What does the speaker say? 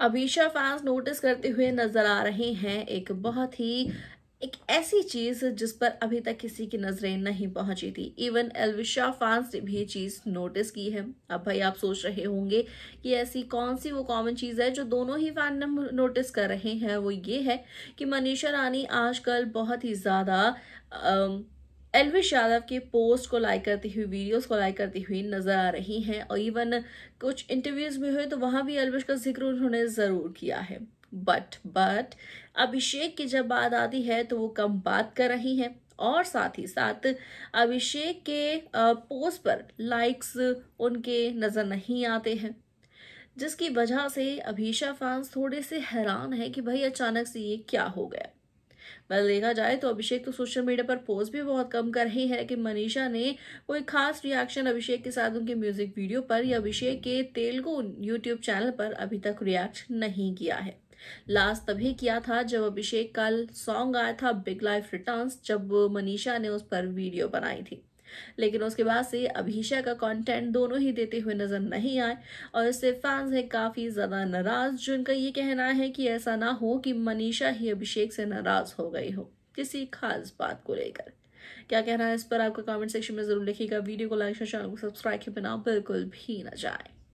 Abhisha fans notice करते हुए नजर आ रहे हैं एक बहुत ही एक ऐसी चीज जिस पर अभी तक किसी की नजरें नहीं पहुंची थी इवन एलविशा फैंस ने भी ये चीज नोटिस की है अब भाई आप सोच रहे होंगे कि ऐसी कौन सी वो कॉमन चीज है जो दोनों ही फैन नोटिस कर रहे हैं वो ये है कि मनीषा रानी आजकल बहुत ही ज्यादा एलविश यादव के पोस्ट को लाइक करती हुई वीडियोस को लाइक करती हुई नजर आ रही हैं और इवन कुछ इंटरव्यूज में हुए तो वहाँ भी एलविश का जिक्र उन्होंने ज़रूर किया है बट बट अभिषेक की जब बात आती है तो वो कम बात कर रही हैं और साथ ही साथ अभिषेक के पोस्ट पर लाइक्स उनके नज़र नहीं आते हैं जिसकी वजह से अभिषा फैंस थोड़े से हैरान है कि भाई अचानक से ये क्या हो गया पर देखा जाए तो अभिषेक तो सोशल मीडिया पर पोस्ट भी बहुत कम कर रही है कि मनीषा ने कोई खास रिएक्शन अभिषेक के साथ उनके म्यूजिक वीडियो पर या अभिषेक के तेलुगु यूट्यूब चैनल पर अभी तक रिएक्ट नहीं किया है लास्ट तभी किया था जब अभिषेक का सॉन्ग आया था बिग लाइफ रिटर्न्स जब मनीषा ने उस पर वीडियो बनाई थी लेकिन उसके बाद से अभिषा का कंटेंट दोनों ही देते हुए नजर नहीं आए और इससे फैंस हैं काफी ज्यादा नाराज जिनका ये कहना है कि ऐसा ना हो कि मनीषा ही अभिषेक से नाराज हो गई हो किसी खास बात को लेकर क्या कहना है इस पर आपका कमेंट सेक्शन में जरूर लिखेगा वीडियो को लाइक चैनल को सब्सक्राइब के बिना बिल्कुल भी ना जाए